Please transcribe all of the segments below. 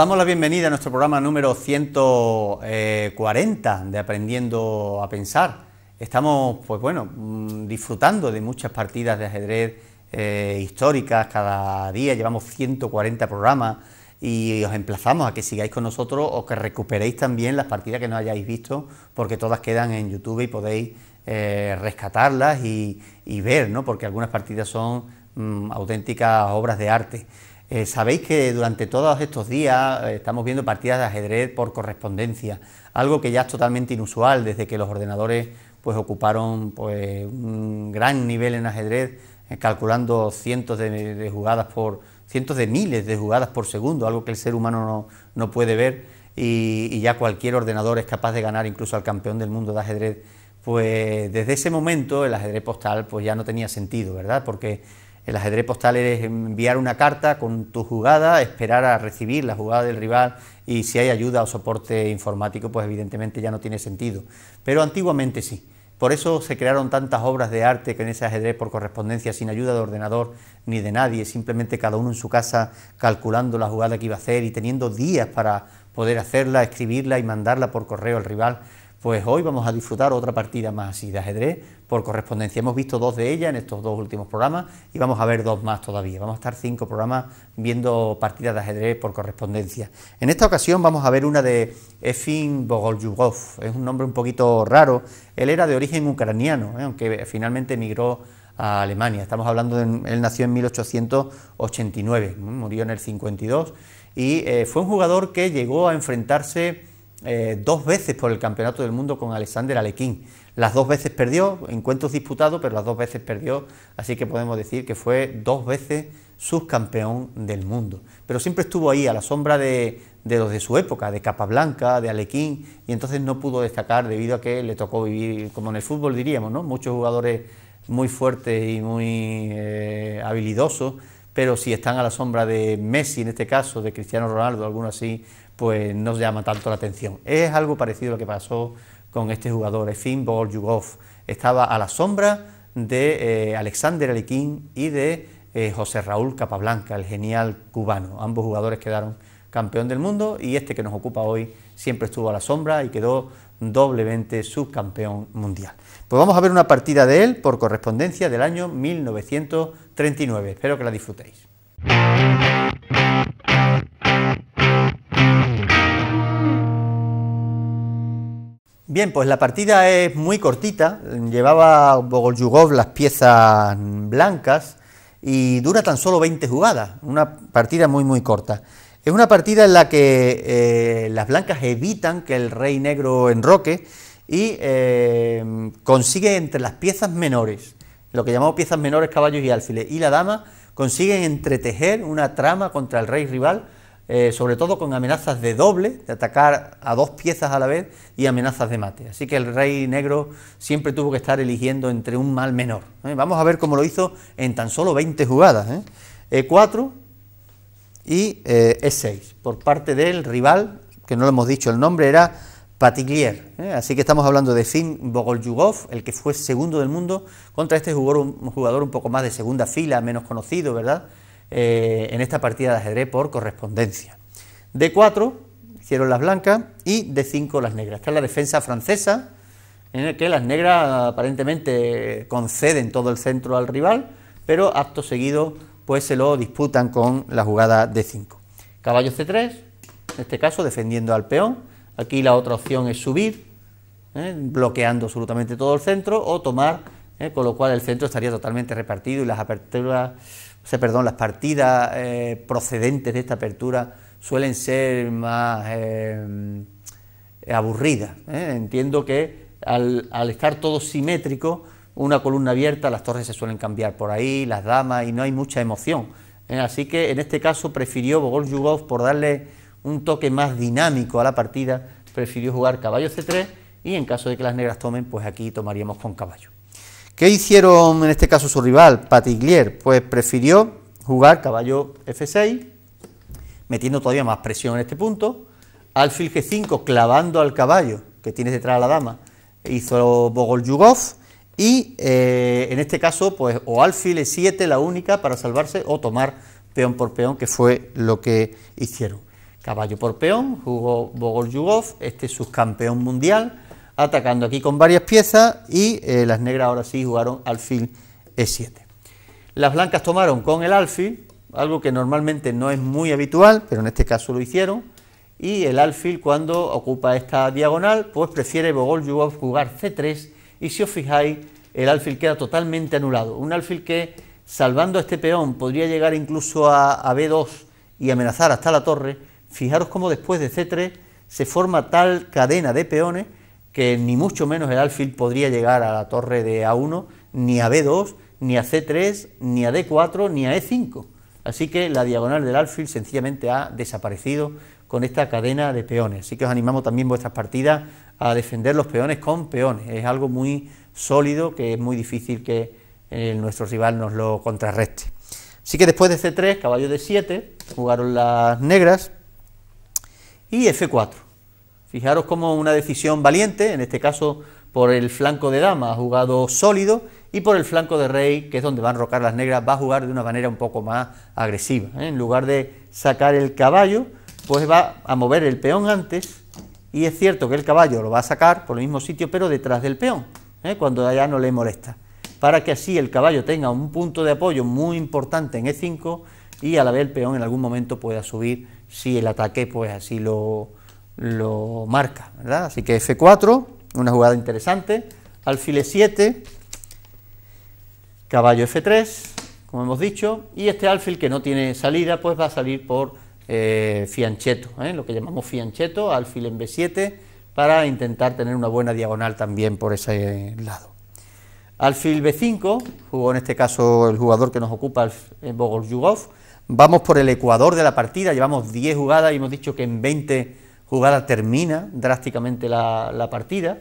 damos la bienvenida a nuestro programa número 140 eh, de Aprendiendo a Pensar. Estamos, pues bueno, mm, disfrutando de muchas partidas de ajedrez eh, históricas cada día, llevamos 140 programas y os emplazamos a que sigáis con nosotros o que recuperéis también las partidas que no hayáis visto, porque todas quedan en YouTube y podéis eh, rescatarlas y, ver, ¿no? porque algunas partidas son mm, auténticas obras de arte. Eh, sabéis que durante todos estos días eh, estamos viendo partidas de ajedrez por correspondencia, algo que ya es totalmente inusual desde que los ordenadores pues, ocuparon pues, un gran nivel en ajedrez, eh, calculando cientos de, jugadas por cientos de miles de jugadas por segundo, algo que el ser humano no, puede ver y, y, ya cualquier ordenador es capaz de ganar incluso al campeón del mundo de ajedrez. Pues desde ese momento el ajedrez postal pues ya no tenía sentido, ¿verdad? Porque el ajedrez postal es enviar una carta con tu jugada, esperar a recibir la jugada del rival y si hay ayuda o soporte informático, pues evidentemente ya no tiene sentido. Pero antiguamente sí. Por eso se crearon tantas obras de arte que en ese ajedrez por correspondencia, sin ayuda de ordenador ni de nadie, simplemente cada uno en su casa calculando la jugada que iba a hacer y teniendo días para poder hacerla, escribirla y mandarla por correo al rival. Pues hoy vamos a disfrutar otra partida más de ajedrez por correspondencia. Hemos visto dos de ellas en estos dos últimos programas y vamos a ver dos más todavía. Vamos a estar cinco programas viendo partidas de ajedrez por correspondencia. En esta ocasión vamos a ver una de Efim Bogolyubov. Es un nombre un poquito raro. Él era de origen ucraniano, ¿eh? aunque finalmente emigró a Alemania. Estamos hablando de, él nació en 1889, ¿eh? murió en el 52 y eh, fue un jugador que llegó a enfrentarse eh, dos veces por el Campeonato del Mundo con Alexander Alequín. Las dos veces perdió, encuentros disputados, pero las dos veces perdió, así que podemos decir que fue dos veces subcampeón del mundo. Pero siempre estuvo ahí, a la sombra de, los de su época, de Capablanca, de Alequín, y entonces no pudo destacar debido a que le tocó vivir, como en el fútbol diríamos, ¿no? muchos jugadores muy fuertes y muy eh, habilidosos, pero si están a la sombra de Messi, en este caso, de Cristiano Ronaldo, alguno así, pues no llama tanto la atención. Es algo parecido a lo que pasó con este jugador, Efim Yugov. Estaba a la sombra de eh, Alexander Aliquín. y de eh, José Raúl Capablanca, el genial cubano. Ambos jugadores quedaron campeón del mundo y este que nos ocupa hoy siempre estuvo a la sombra y quedó doblemente subcampeón mundial. Pues vamos a ver una partida de él por correspondencia del año 1900. 39. Espero que la disfrutéis. Bien, pues la partida es muy cortita, llevaba Bogolyugov las piezas blancas y dura tan solo 20 jugadas, una partida muy muy corta. Es una partida en la que eh, las blancas evitan que el rey negro enroque y eh, consigue entre las piezas menores lo que llamamos piezas menores, caballos y alfiles, y la dama consiguen entretejer una trama contra el rey rival, eh, sobre todo con amenazas de doble, de atacar a dos piezas a la vez y amenazas de mate. Así que el rey negro siempre tuvo que estar eligiendo entre un mal menor. ¿eh? Vamos a ver cómo lo hizo en tan solo 20 jugadas. e ¿eh? E4 y E6, por parte del rival, que no lo hemos dicho el nombre, era Patiglier, ¿eh? Así que estamos hablando de Finn Bogoljugov... el que fue segundo del mundo, contra este jugador un, jugador un poco más de segunda fila, menos conocido, ¿verdad? Eh, en esta partida de ajedrez por correspondencia. d 4 hicieron las blancas y d 5 las negras. Esta es la defensa francesa, en la que las negras aparentemente conceden todo el centro al rival, pero acto seguido pues se lo disputan con la jugada d 5. Caballo C3, en este caso defendiendo al peón Aquí la otra opción es subir, ¿eh? bloqueando absolutamente todo el centro, o tomar, ¿eh? con lo cual el centro estaría totalmente repartido y las aperturas, perdón, las partidas eh, procedentes de esta apertura suelen ser más aburridas. Entiendo que al, al estar todo simétrico, una columna abierta, las torres se suelen cambiar por ahí, las damas, y no hay mucha emoción. Así que en este caso prefirió Bogol Yugov por darle un toque más dinámico a la partida, prefirió jugar caballo C3 y en caso de que las negras tomen, pues aquí tomaríamos con caballo. ¿Qué hicieron en este caso su rival, Patiglier? Pues prefirió jugar caballo F6, metiendo todavía más presión en este punto, alfil G5 clavando al caballo que tiene detrás a la dama, hizo Bogol Yugov, y eh, en este caso, pues o alfil E7 la única para salvarse o tomar peón por peón, que fue lo que hicieron. Caballo por peón, jugó Yugov... este subcampeón mundial, atacando aquí con varias piezas y eh, las negras ahora sí jugaron alfil e7. Las blancas tomaron con el alfil, algo que normalmente no es muy habitual, pero en este caso lo hicieron, y el alfil cuando ocupa esta diagonal, pues prefiere Yugov jugar c3 y si os fijáis, el alfil queda totalmente anulado. Un alfil que, salvando a este peón, podría llegar incluso a b2 y amenazar hasta la torre, Fijaros cómo después de C3 se forma tal cadena de peones que ni mucho menos el alfil podría llegar a la torre de A1, ni a B2, ni a C3, ni a D4, ni a E5. Así que la diagonal del alfil sencillamente ha desaparecido con esta cadena de peones. Así que os animamos también vuestras partidas a defender los peones con peones. Es algo muy sólido que es muy difícil que eh, nuestro rival nos lo contrarreste. Así que después de C3, caballo de 7, jugaron las negras y F4. Fijaros como una decisión valiente, en este caso por el flanco de dama ha jugado sólido y por el flanco de rey, que es donde van a rocar las negras, va a jugar de una manera un poco más agresiva. ¿eh? En lugar de sacar el caballo, pues va a mover el peón antes y es cierto que el caballo lo va a sacar por el mismo sitio, pero detrás del peón, ¿eh? cuando ya no le molesta, para que así el caballo tenga un punto de apoyo muy importante en E5 y a la vez el peón en algún momento pueda subir si el ataque pues así lo, marca, ¿verdad? Así que F4, una jugada interesante, alfil E7, caballo F3, como hemos dicho, y este alfil que no tiene salida pues va a salir por eh, fiancheto, ¿eh? lo que llamamos fiancheto, alfil en B7, para intentar tener una buena diagonal también por ese lado. Alfil B5, jugó en este caso el jugador que nos ocupa, Yugov... Vamos por el ecuador de la partida, llevamos 10 jugadas y hemos dicho que en 20 jugadas termina drásticamente la, partida.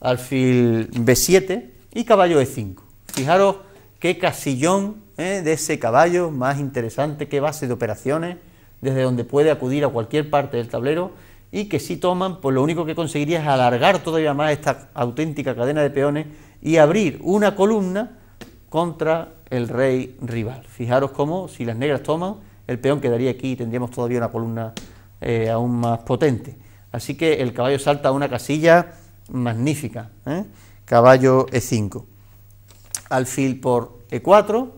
Alfil B7 y caballo E5. Fijaros qué casillón ¿eh? de ese caballo más interesante, qué base de operaciones, desde donde puede acudir a cualquier parte del tablero y que si toman, pues lo único que conseguiría es alargar todavía más esta auténtica cadena de peones y abrir una columna contra el rey rival. Fijaros cómo, si las negras toman, el peón quedaría aquí y tendríamos todavía una columna eh, aún más potente. Así que el caballo salta a una casilla magnífica. ¿eh? Caballo E5. Alfil por E4.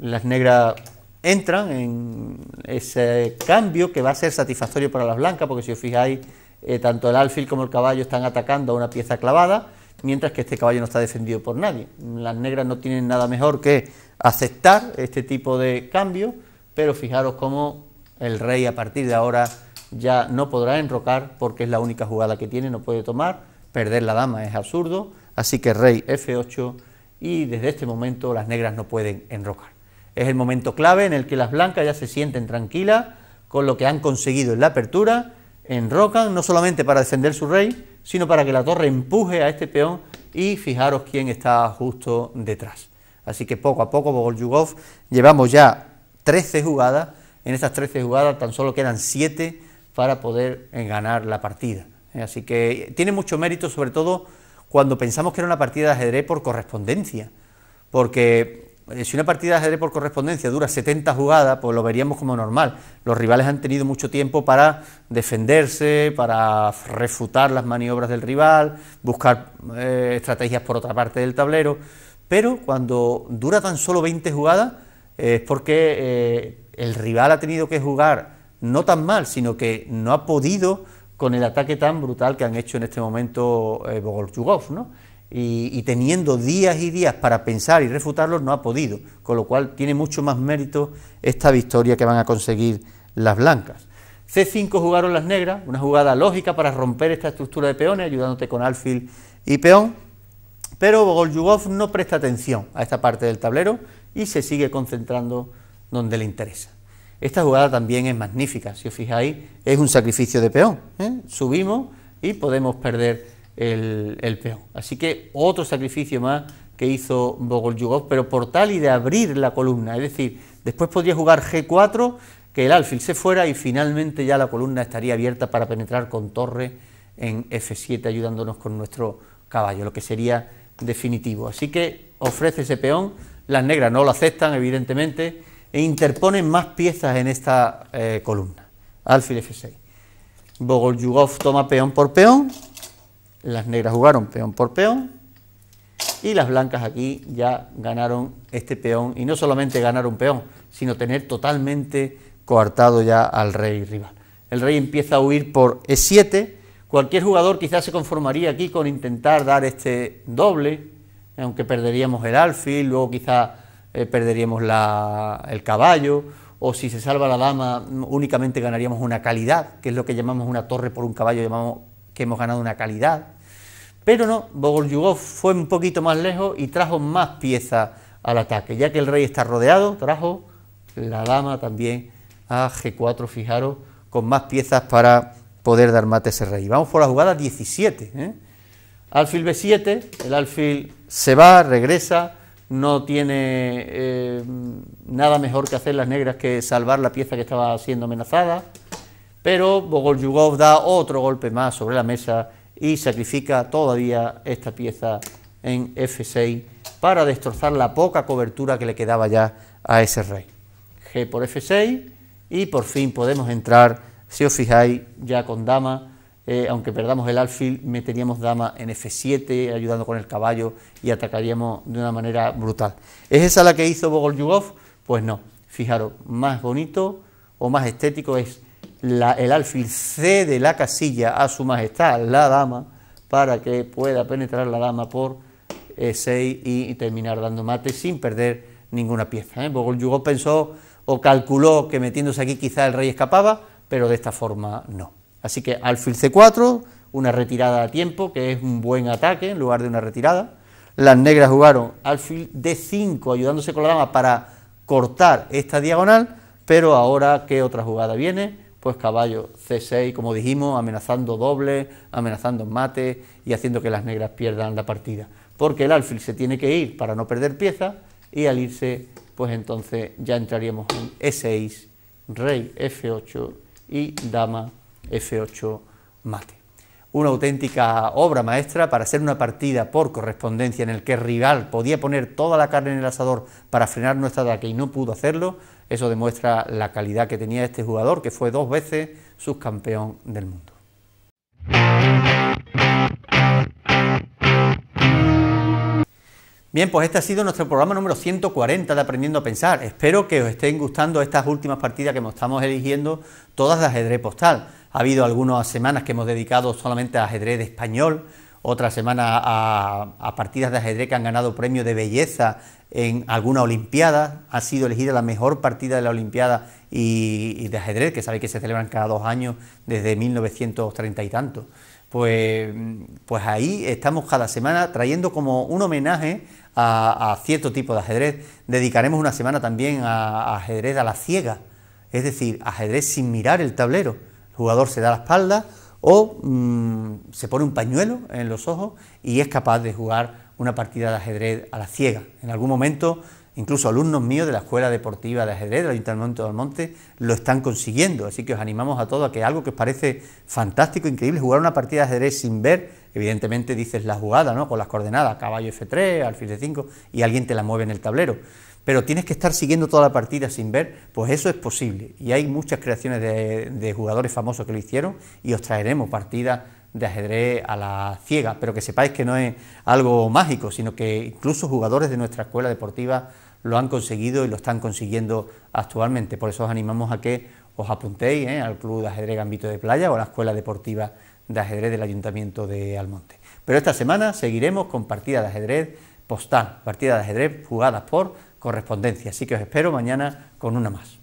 Las negras entran en ese cambio que va a ser satisfactorio para las blancas, porque si os fijáis, eh, tanto el alfil como el caballo están atacando a una pieza clavada mientras que este caballo no está defendido por nadie. Las negras no tienen nada mejor que aceptar este tipo de cambio, pero fijaros cómo el rey a partir de ahora ya no podrá enrocar porque es la única jugada que tiene, no puede tomar, perder la dama es absurdo, así que rey F8 y desde este momento las negras no pueden enrocar. Es el momento clave en el que las blancas ya se sienten tranquilas con lo que han conseguido en la apertura, enrocan no solamente para defender su rey, sino para que la torre empuje a este peón y fijaros quién está justo detrás. Así que poco a poco Bogolyugov llevamos ya 13 jugadas, en estas 13 jugadas tan solo quedan 7 para poder eh, ganar la partida. Eh, así que tiene mucho mérito sobre todo cuando pensamos que era una partida de ajedrez por correspondencia, porque si una partida de ajedrez por correspondencia dura 70 jugadas, pues lo veríamos como normal. Los rivales han tenido mucho tiempo para defenderse, para refutar las maniobras del rival, buscar eh, estrategias por otra parte del tablero, pero cuando dura tan solo 20 jugadas eh, es porque eh, el rival ha tenido que jugar no tan mal, sino que no ha podido con el ataque tan brutal que han hecho en este momento Bogolchugov, ¿no? y, teniendo días y días para pensar y refutarlos no ha podido, con lo cual tiene mucho más mérito esta victoria que van a conseguir las blancas. C5 jugaron las negras, una jugada lógica para romper esta estructura de peones, ayudándote con alfil y peón, pero Bogolyubov no presta atención a esta parte del tablero y se sigue concentrando donde le interesa. Esta jugada también es magnífica, si os fijáis, es un sacrificio de peón. ¿eh? Subimos y podemos perder el, peón. Así que otro sacrificio más que hizo Bogolyugov, pero por tal y de abrir la columna, es decir, después podría jugar G4, que el alfil se fuera y finalmente ya la columna estaría abierta para penetrar con torre en F7 ayudándonos con nuestro caballo, lo que sería definitivo. Así que ofrece ese peón, las negras no lo aceptan evidentemente e interponen más piezas en esta eh, columna. Alfil F6. Bogolyugov toma peón por peón las negras jugaron peón por peón y las blancas aquí ya ganaron este peón y no solamente ganar un peón, sino tener totalmente coartado ya al rey rival. El rey empieza a huir por E7. Cualquier jugador quizás se conformaría aquí con intentar dar este doble, aunque perderíamos el alfil, luego quizás eh, perderíamos el caballo, o si se salva la dama únicamente ganaríamos una calidad, que es lo que llamamos una torre por un caballo, llamamos hemos ganado una calidad. Pero no, Bogolyugov fue un poquito más lejos y trajo más piezas al ataque. Ya que el rey está rodeado, trajo la dama también a G4, fijaros, con más piezas para poder dar mate a ese rey. Vamos por la jugada 17. ¿eh? Alfil B7, el alfil se va, regresa, no tiene eh, nada mejor que hacer las negras que salvar la pieza que estaba siendo amenazada pero Yugov da otro golpe más sobre la mesa y sacrifica todavía esta pieza en F6 para destrozar la poca cobertura que le quedaba ya a ese rey. G por F6 y por fin podemos entrar, si os fijáis, ya con dama, eh, aunque perdamos el alfil, meteríamos dama en F7, ayudando con el caballo y atacaríamos de una manera brutal. ¿Es esa la que hizo Yugov? Pues no, fijaros, más bonito o más estético es el alfil cede la casilla a su majestad, la dama, para que pueda penetrar la dama por e6 eh, y, terminar dando mate sin perder ninguna pieza. ¿eh? pensó o calculó que metiéndose aquí quizá el rey escapaba, pero de esta forma no. Así que alfil c4, una retirada a tiempo, que es un buen ataque en lugar de una retirada. Las negras jugaron alfil d5, ayudándose con la dama para cortar esta diagonal, pero ahora, ¿qué otra jugada viene? pues caballo C6, como dijimos, amenazando doble, amenazando mate y haciendo que las negras pierdan la partida. Porque el alfil se tiene que ir para no perder pieza y al irse, pues entonces ya entraríamos en E6, rey F8 y dama F8 mate. Una auténtica obra maestra para hacer una partida por correspondencia en el que rival podía poner toda la carne en el asador para frenar nuestra ataque y no pudo hacerlo, eso demuestra la calidad que tenía este jugador, que fue dos veces subcampeón del mundo. Bien, pues este ha sido nuestro programa número 140 de Aprendiendo a Pensar. Espero que os estén gustando estas últimas partidas que estamos eligiendo, todas de ajedrez postal. Ha habido algunas semanas que hemos dedicado solamente a ajedrez español, otra semana a, partidas de ajedrez que han ganado premio de belleza en alguna Olimpiada, ha sido elegida la mejor partida de la Olimpiada y, de ajedrez, que sabéis que se celebran cada dos años desde 1930 y tanto. Pues, pues ahí estamos cada semana trayendo como un homenaje a, cierto tipo de ajedrez. Dedicaremos una semana también a, a ajedrez a la ciega, es decir, ajedrez sin mirar el tablero. El jugador se da la espalda, o mm, se pone un pañuelo en los ojos y es capaz de jugar una partida de ajedrez a la ciega. En algún momento, incluso alumnos míos de la Escuela Deportiva de Ajedrez del Ayuntamiento del Monte lo están consiguiendo, así que os animamos a todos a que algo que os parece fantástico, increíble, jugar una partida de ajedrez sin ver, evidentemente dices la jugada, ¿no? con las coordenadas, caballo F3, alfil de 5 y alguien te la mueve en el tablero pero tienes que estar siguiendo toda la partida sin ver, pues eso es posible. Y hay muchas creaciones de, jugadores famosos que lo hicieron y os traeremos partidas de ajedrez a la ciega, pero que sepáis que no es algo mágico, sino que incluso jugadores de nuestra escuela deportiva lo han conseguido y lo están consiguiendo actualmente. Por eso os animamos a que os apuntéis ¿eh? al Club de Ajedrez Gambito de Playa o a la Escuela Deportiva de Ajedrez del Ayuntamiento de Almonte. Pero esta semana seguiremos con partidas de ajedrez postal, partidas de ajedrez jugadas por correspondencia. Así que os espero mañana con una más.